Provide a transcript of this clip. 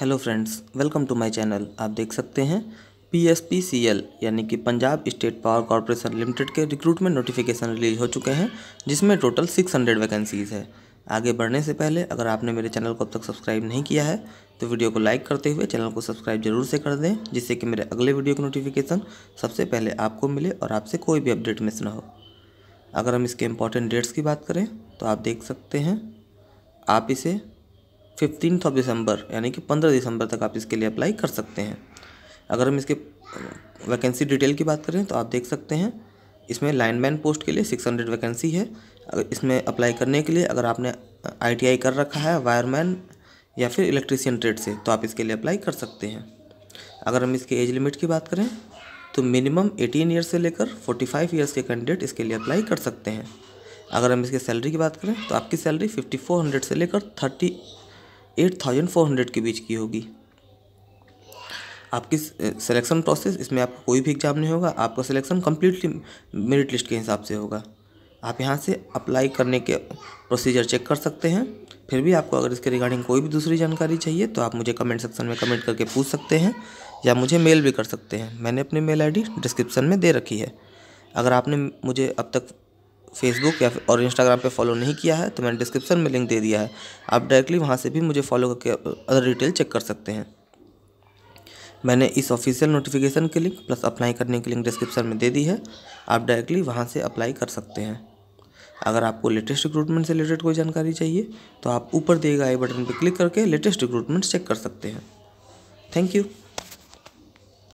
hello friends welcome to my channel आप देख सकते हैं पीएसपीसीएल यानी कि Punjab state power corporation limited के रिक्रूटमेंट नोटिफिकेशन रिलीज हो चुके हैं जिसमें टोटल 600 वैकेंसीज़ है आगे बढ़ने से पहले अगर आपने मेरे चैनल को अब तक सब्सक्राइब नहीं किया है तो वीडियो को लाइक करते हुए चैनल को सब्सक्राइब जरूर से कर दें जिससे कि मेरे अगले वीडियो की नोटिफिकेशन सबसे पहले आपको मिले और आपसे कोई भी अपडेट मिस ना हो अगर हम इसके इम्पॉर्टेंट डेट्स की बात करें तो आप देख सकते हैं आप इसे फिफ्टीन ऑफ दिसंबर यानी कि पंद्रह दिसंबर तक आप इसके लिए अप्लाई कर सकते हैं अगर हम इसके वैकेंसी डिटेल की बात करें तो आप देख सकते हैं इसमें लाइनमैन पोस्ट के लिए सिक्स हंड्रेड वैकेंसी है इसमें अप्लाई करने के लिए अगर आपने आईटीआई कर रखा है वायरमैन या फिर इलेक्ट्रीशियन ट्रेड से तो आप इसके लिए अप्लाई कर सकते हैं अगर हम इसके एज लिमिट की बात करें तो मिनिमम एटीन ईयर से लेकर फोर्टी फाइव ईयर्स के कैंडिडेट इसके लिए अप्लाई कर सकते हैं अगर हम इसके सैलरी की बात करें तो आपकी सैलरी फिफ्टी फोर हंड्रेड से लेकर thirty eight thousand four hundred के बीच की होगी आपकी सिलेक्शन प्रोसेस इसमें आपका कोई भी एग्ज़ाम नहीं होगा आपका सिलेक्शन कम्प्लीटली मेरिट लिस्ट के हिसाब से होगा आप यहाँ से अप्लाई करने के प्रोसीजर चेक कर सकते हैं फिर भी आपको अगर इसके रिगार्डिंग कोई भी दूसरी जानकारी चाहिए तो आप मुझे कमेंट सेक्शन में कमेंट करके पूछ सकते हैं या मुझे मेल भी कर सकते हैं मैंने अपनी मेल आईडी डिस्क्रिप्शन में दे रखी है अगर आपने मुझे अब तक फेसबुक या और इंस्टाग्राम पे फॉलो नहीं किया है तो मैंने डिस्क्रिप्शन में लिंक दे दिया है आप डायरेक्टली वहाँ से भी मुझे फॉलो करके अदर डिटेल चेक कर सकते हैं मैंने इस ऑफिशियल नोटिफिकेशन के लिंक प्लस अप्लाई करने के लिंक डिस्क्रिप्शन में दे दी है आप डायरेक्टली वहाँ से अप्लाई कर सकते हैं अगर आपको लेटेस्ट रिक्रूटमेंट से रिलेटेड कोई जानकारी चाहिए तो आप ऊपर दिए गए बटन पर क्लिक करके लेटेस्ट रिक्रूटमेंट चेक कर सकते हैं थैंक यू